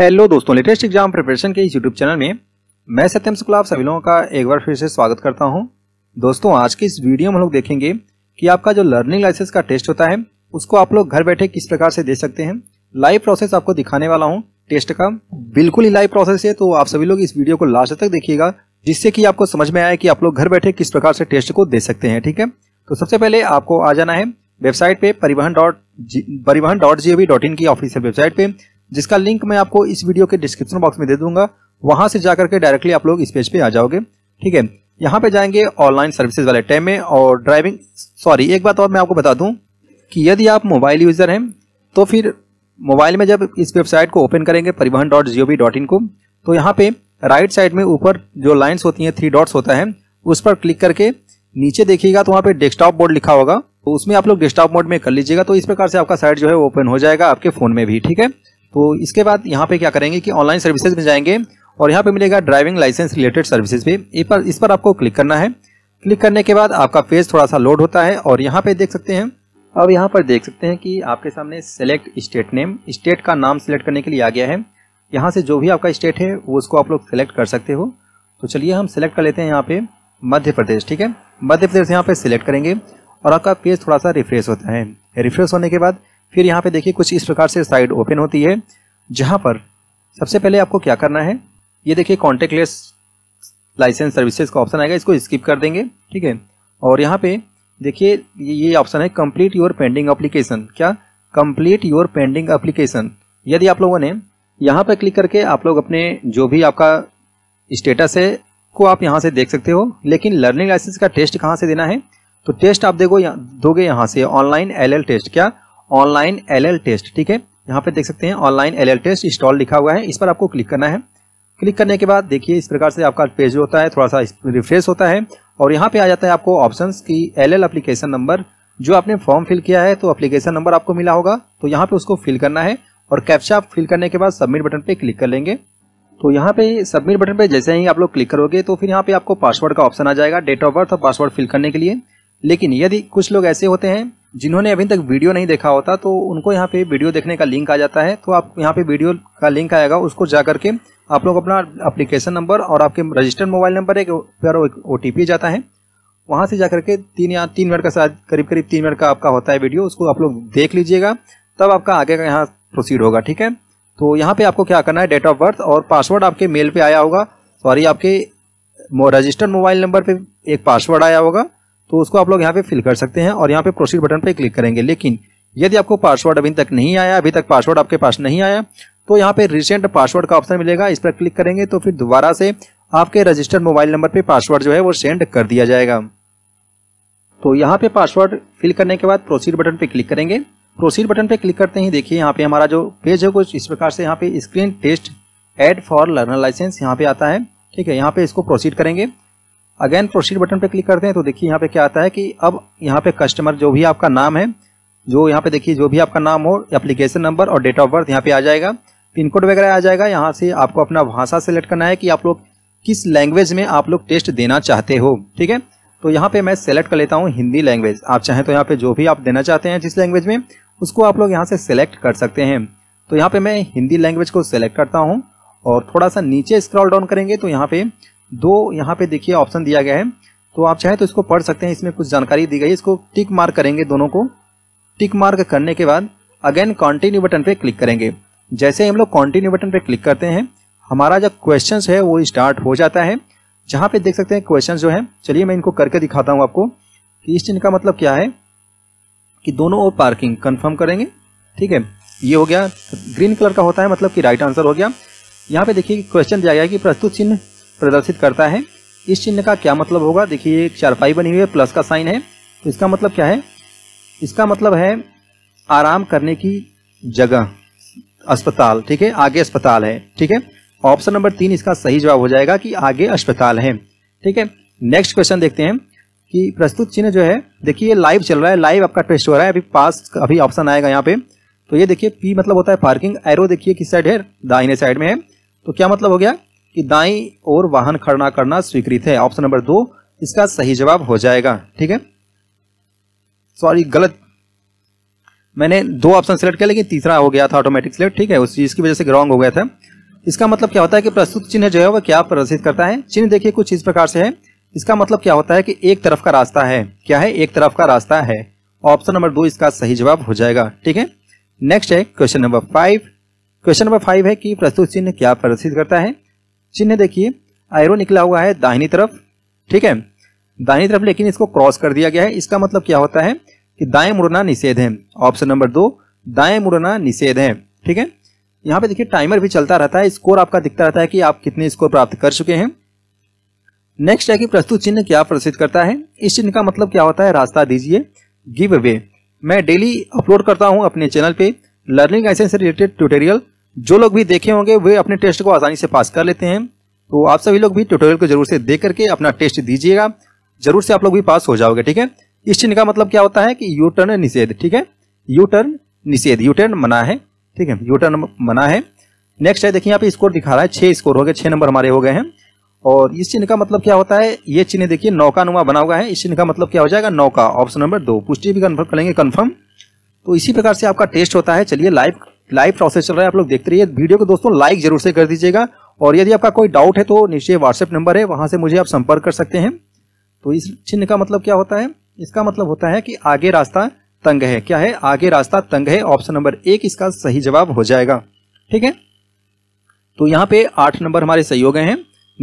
hello दोस्तों latest exam preparation के इस यूट्यूब चैनल में मैं सत्यम शुक्ला आप सभी लोगों का एक बार फिर से स्वागत करता हूं दोस्तों आज की इस वीडियो में हम लोग देखेंगे कि आपका जो लर्निंग लाइसेंस का टेस्ट होता है उसको आप लोग घर बैठे किस प्रकार से दे सकते हैं लाइव प्रोसेस आपको दिखाने वाला हूँ टेस्ट का बिल्कुल ही लाइव प्रोसेस है तो आप सभी लोग इस वीडियो को लास्ट तक देखिएगा जिससे कि आपको समझ में आए कि आप लोग घर बैठे किस प्रकार से टेस्ट को दे सकते हैं ठीक है तो सबसे पहले आपको आ जाना है वेबसाइट पे परिवहन डॉट परिवहन डॉट जी डॉट इन की ऑफिशियल वेबसाइट पे जिसका लिंक मैं आपको इस वीडियो के डिस्क्रिप्शन बॉक्स में दे दूंगा वहां से जाकर के डायरेक्टली आप लोग इस पेज पे आ जाओगे ठीक है यहाँ पे जाएंगे ऑनलाइन सर्विसेज वाले टैब में और ड्राइविंग सॉरी एक बात और मैं आपको बता दूं कि यदि आप मोबाइल यूज़र हैं तो फिर मोबाइल में जब इस वेबसाइट को ओपन करेंगे Parivahan dot G O V dot in को तो यहाँ पे राइट साइड में ऊपर जो लाइन्स होती हैं थ्री डॉट्स होता है उस पर क्लिक करके नीचे देखिएगा तो वहाँ पे डेस्कटॉप मोड लिखा होगा तो उसमें आप लोग डेस्कटॉप मोड में कर लीजिएगा तो इस प्रकार से आपका साइट जो है ओपन हो जाएगा आपके फ़ोन में भी ठीक है तो इसके बाद यहाँ पे क्या करेंगे कि ऑनलाइन सर्विसेज में जाएंगे और यहाँ पे मिलेगा ड्राइविंग लाइसेंस रिलेटेड सर्विसेज पे इस पर इस पर आपको क्लिक करना है क्लिक करने के बाद आपका पेज थोड़ा सा लोड होता है और यहाँ पे देख सकते हैं अब यहाँ पर देख सकते हैं कि आपके सामने सेलेक्ट स्टेट नेम स्टेट का नाम सेलेक्ट करने के लिए आ गया है यहाँ से जो भी आपका स्टेट है वो उसको आप लोग सेलेक्ट कर सकते हो तो चलिए हम सेलेक्ट कर लेते हैं यहाँ पे मध्य प्रदेश ठीक है मध्य प्रदेश यहाँ पे सिलेक्ट करेंगे और आपका पेज थोड़ा सा रिफ्रेश होता है रिफ्रेश होने के बाद फिर यहाँ पे देखिए कुछ इस प्रकार से साइड ओपन होती है जहाँ पर सबसे पहले आपको क्या करना है ये देखिए कॉन्टेक्टलेस लाइसेंस सर्विसेज का ऑप्शन आएगा इसको स्किप कर देंगे ठीक है और यहाँ पे देखिए ये ऑप्शन है कंप्लीट योर पेंडिंग अप्लीकेशन क्या कंप्लीट योर पेंडिंग अप्लीकेशन यदि आप लोगों ने यहाँ पर क्लिक करके आप लोग अपने जो भी आपका स्टेटस है को आप यहाँ से देख सकते हो लेकिन लर्निंग लाइसेंस का टेस्ट कहाँ से देना है तो टेस्ट आप देखो दोगे यहाँ से ऑनलाइन एल टेस्ट क्या ऑनलाइन एल टेस्ट ठीक है यहाँ पे देख सकते हैं ऑनलाइन एल टेस्ट इंस्टॉल लिखा हुआ है इस पर आपको क्लिक करना है क्लिक करने के बाद देखिए इस प्रकार से आपका पेज होता है थोड़ा सा रिफ्रेश होता है और यहाँ पे आ जाता है आपको ऑप्शन की एल एल अप्लीकेशन नंबर जो आपने फॉर्म फिल किया है तो अप्लीकेशन नंबर आपको मिला होगा तो यहाँ पे उसको फिल करना है और कैप्चा फिल करने के बाद सबमिट बटन पे क्लिक कर लेंगे तो यहाँ पे सबमिट बटन पे जैसे ही आप लोग क्लिक करोगे तो फिर यहाँ पे आपको पासवर्ड का ऑप्शन आ जाएगा डेट ऑफ बर्थ और पासवर्ड फिल करने के लिए लेकिन यदि कुछ लोग ऐसे होते हैं जिन्होंने अभी तक वीडियो नहीं देखा होता तो उनको यहाँ पे वीडियो देखने का लिंक आ जाता है तो आप यहाँ पे वीडियो का लिंक आएगा उसको जा करके आप लोग अपना एप्लीकेशन नंबर और आपके रजिस्टर्ड मोबाइल नंबर एक पर ओ जाता है वहाँ से जा करके तीन या तीन मिनट का साथ करीब करीब तीन मिनट का आपका होता है वीडियो उसको आप लोग देख लीजिएगा तब आपका आगे का यहाँ प्रोसीड होगा ठीक है तो यहाँ पे आपको क्या करना है डेट ऑफ बर्थ और पासवर्ड आपके मेल पे आया होगा सॉरी आपके रजिस्टर्ड मोबाइल नंबर पे एक पासवर्ड आया होगा तो उसको आप लोग यहाँ पे फिल कर सकते हैं और यहाँ पे प्रोसीड बटन पे क्लिक करेंगे लेकिन यदि आपको पासवर्ड अभी तक नहीं आया अभी तक पासवर्ड आपके पास नहीं आया तो यहाँ पे रिसेंट पासवर्ड का ऑप्शन मिलेगा इस पर क्लिक करेंगे तो फिर दोबारा से आपके रजिस्टर्ड मोबाइल नंबर पे पासवर्ड जो है वो सेंड कर दिया जाएगा तो यहाँ पे पासवर्ड फिल करने के बाद प्रोसीड बटन पे क्लिक करेंगे प्रोसीड बटन पे क्लिक करते ही देखिए यहाँ पे हमारा जो पेज है कुछ इस प्रकार से यहाँ पे screen test aid for learner licence यहाँ पे आता है ठीक है यहाँ पे इसको प्रोसीड करेंगे अगेन प्रोसीड बटन पे क्लिक करते हैं तो देखिए यहाँ पे क्या आता है कि अब यहाँ पे कस्टमर जो भी आपका नाम है जो यहाँ पे देखिए जो भी आपका नाम हो एप्लीकेशन नंबर और डेट ऑफ बर्थ यहाँ पे आ जाएगा पिन कोड वगैरह आ जाएगा यहाँ से आपको अपना भाषा सेलेक्ट करना है कि आप लोग किस लैंग्वेज में आप लोग टेस्ट देना चाहते हो ठीक है तो यहाँ पे मैं सेलेक्ट कर लेता हूँ हिंदी लैंग्वेज आप चाहें तो यहाँ पे जो भी आप देना चाहते हैं जिस लैंग्वेज में उसको आप लोग यहाँ से सेलेक्ट कर सकते हैं तो यहाँ पे मैं हिंदी लैंग्वेज को सेलेक्ट करता हूँ और थोड़ा सा नीचे स्क्रॉल डाउन करेंगे तो यहाँ पे दो यहाँ पे देखिए ऑप्शन दिया गया है तो आप चाहे तो इसको पढ़ सकते हैं इसमें कुछ जानकारी दी गई है इसको टिक मार्क करेंगे दोनों को टिक मार्क करने के बाद अगेन कॉन्टिन्यू बटन पे क्लिक करेंगे जैसे हम लोग कॉन्टिन्यू बटन पे क्लिक करते हैं हमारा जो क्वेश्चन है वो स्टार्ट हो जाता है जहाँ पे देख सकते हैं क्वेश्चन जो है चलिए मैं इनको करके दिखाता हूँ आपको कि इस चिन्ह का मतलब क्या है कि दोनों ओर पार्किंग कंफर्म करेंगे ठीक है ये हो गया ग्रीन कलर का होता है मतलब कि राइट आंसर हो गया यहाँ पे देखिए क्वेश्चन दिया गया कि प्रस्तुत चिन्ह प्रदर्शित करता है इस चिन्ह का क्या मतलब होगा देखिए एक चारपाई बनी हुई है प्लस का साइन है तो इसका मतलब क्या है इसका मतलब है आराम करने की जगह अस्पताल ठीक है आगे अस्पताल है ठीक है ऑप्शन नंबर तीन इसका सही जवाब हो जाएगा कि आगे अस्पताल है ठीक है नेक्स्ट क्वेश्चन देखते हैं कि प्रस्तुत चिन्ह जो है देखिए ये लाइव चल रहा है लाइव आपका टेस्ट हो रहा है अभी पास अभी ऑप्शन आएगा यहाँ पे तो ये देखिए पी मतलब होता है पार्किंग एरो देखिए किस साइड है दाहिने साइड में है तो क्या मतलब हो गया कि दाई और वाहन खड़ा करना स्वीकृत है ऑप्शन नंबर दो इसका सही जवाब हो जाएगा ठीक है सॉरी गलत मैंने दो ऑप्शन सेलेक्ट किया लेकिन तीसरा हो गया था ऑटोमेटिक सिलेक्ट ठीक है उस चीज़ की वजह से रॉन्ग हो गया था इसका मतलब क्या होता है कि प्रस्तुत चिन्ह जो है वह क्या प्रदर्शित करता है चिन्ह देखिए कुछ इस प्रकार से है इसका मतलब क्या होता है कि एक तरफ का रास्ता है क्या है एक तरफ का रास्ता है ऑप्शन नंबर दो इसका सही जवाब हो जाएगा ठीक है नेक्स्ट है question number five question number five है कि प्रस्तुत चिन्ह क्या प्रदर्शित करता है चिन्ह देखिए आयरो निकला हुआ है दाहिनी तरफ ठीक है दाहिनी तरफ लेकिन इसको क्रॉस कर दिया गया है इसका मतलब क्या होता है कि दाएं मुड़ना निषेध है ऑप्शन नंबर दो दाएं मुड़ना निषेध है ठीक है यहाँ पे देखिए टाइमर भी चलता रहता है स्कोर आपका दिखता रहता है कि आप कितने स्कोर प्राप्त कर चुके हैं नेक्स्ट है कि प्रस्तुत चिन्ह क्या प्रदर्शित करता है इस चिन्ह का मतलब क्या होता है रास्ता दीजिए गिव अवे मैं डेली अपलोड करता हूँ अपने चैनल पे लर्निंग एसेंस से रिलेटेड ट्यूटोरियल जो लोग भी देखे होंगे वे अपने टेस्ट को आसानी से पास कर लेते हैं तो आप सभी लोग भी ट्यूटोरियल को जरूर से देख करके अपना टेस्ट दीजिएगा जरूर से आप लोग भी पास हो जाओगे ठीक है इस चिन्ह का मतलब क्या होता है कि यू टर्न निषेध ठीक है यू टर्न निषेध यू टर्न मना है ठीक है यू टर्न मना है नेक्स्ट है देखिए यहाँ पे स्कोर दिखा रहा है छह स्कोर हो गए छह नंबर हमारे हो गए हैं और इस चिन्ह का मतलब क्या होता है ये चिन्ह देखिए नौका नुमा बना हुआ है इस चिन्ह का मतलब क्या हो जाएगा नौका ऑप्शन नंबर दो पुष्टि भी कन्फर्म करेंगे कन्फर्म तो इसी प्रकार से आपका टेस्ट होता है चलिए लाइव लाइव प्रोसेस चल रहा है आप लोग देखते रहिए वीडियो को दोस्तों लाइक जरूर से कर दीजिएगा और यदि आपका कोई डाउट है तो नीचे व्हाट्सएप नंबर है वहां से मुझे आप संपर्क कर सकते हैं तो इस चिन्ह का मतलब क्या होता है इसका मतलब होता है कि आगे रास्ता तंग है क्या है आगे रास्ता तंग है ऑप्शन नंबर एक इसका सही जवाब हो जाएगा ठीक है तो यहाँ पे आठ नंबर हमारे सहयोग हैं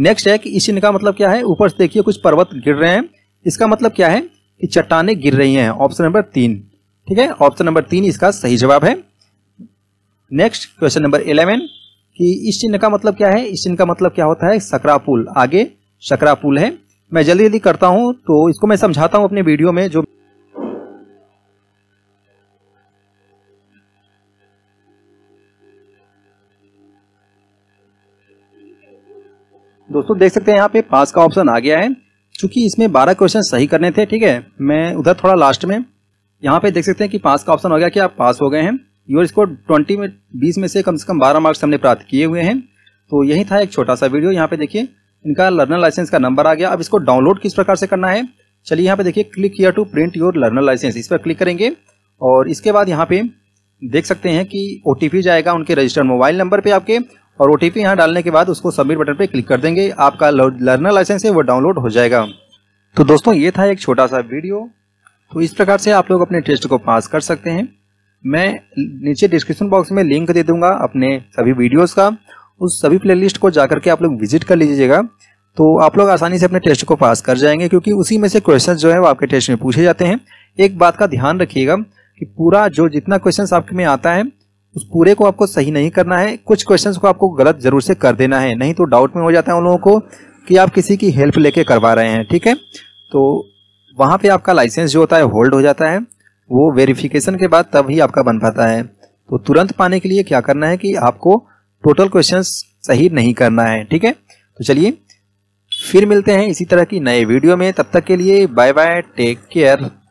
नेक्स्ट है कि इस चिन्ह का मतलब क्या है ऊपर से देखिए कुछ पर्वत गिर रहे हैं इसका मतलब क्या है कि चट्टाने गिर रही हैं ऑप्शन नंबर तीन ठीक है ऑप्शन नंबर तीन इसका सही जवाब है नेक्स्ट क्वेश्चन नंबर इलेवन कि इस चिन्ह का मतलब क्या है इस चिन्ह का मतलब क्या होता है सकरा पुल आगे सकरा पुल है मैं जल्दी जल्दी करता हूं तो इसको मैं समझाता हूं अपने वीडियो में जो दोस्तों देख सकते हैं यहाँ पे पास का ऑप्शन आ गया है चूंकि इसमें 12 क्वेश्चन सही करने थे ठीक है मैं उधर थोड़ा लास्ट में यहाँ पे देख सकते हैं कि पास का ऑप्शन हो गया कि आप पास हो गए हैं योर स्कोर ट्वेंटी में बीस में से कम से कम बारह मार्क्स हमने प्राप्त किए हुए हैं तो यही था एक छोटा सा वीडियो यहाँ पे देखिए इनका लर्नर लाइसेंस का नंबर आ गया अब इसको डाउनलोड किस प्रकार से करना है चलिए यहाँ पे देखिए क्लिक किया to print your learner licence इस पर क्लिक करेंगे और इसके बाद यहाँ पे देख सकते हैं कि ओ जाएगा उनके रजिस्टर्ड मोबाइल नंबर पर आपके और ओ टी पी यहाँ डालने के बाद उसको सबमिट बटन पर क्लिक कर देंगे आपका लर्नर लाइसेंस है वो डाउनलोड हो जाएगा तो दोस्तों ये था एक छोटा सा वीडियो तो इस प्रकार से आप लोग अपने टेस्ट को पास कर सकते हैं मैं नीचे डिस्क्रिप्शन बॉक्स में लिंक दे दूंगा अपने सभी वीडियोस का उस सभी प्लेलिस्ट को जाकर के आप लोग विजिट कर लीजिएगा तो आप लोग आसानी से अपने टेस्ट को पास कर जाएंगे क्योंकि उसी में से क्वेश्चन जो है वो आपके टेस्ट में पूछे जाते हैं एक बात का ध्यान रखिएगा कि पूरा जो जितना क्वेश्चन आपके में आता है उस पूरे को आपको सही नहीं करना है कुछ क्वेश्चन को आपको गलत जरूर से कर देना है नहीं तो डाउट में हो जाता है उन लोगों को कि आप किसी की हेल्प लेके करवा रहे हैं ठीक है तो वहाँ पे आपका लाइसेंस जो होता है होल्ड हो जाता है वो वेरिफिकेशन के बाद तब ही आपका बन पाता है तो तुरंत पाने के लिए क्या करना है कि आपको टोटल क्वेश्चन सही नहीं करना है ठीक है तो चलिए फिर मिलते हैं इसी तरह की नए वीडियो में तब तक के लिए बाय बाय टेक केयर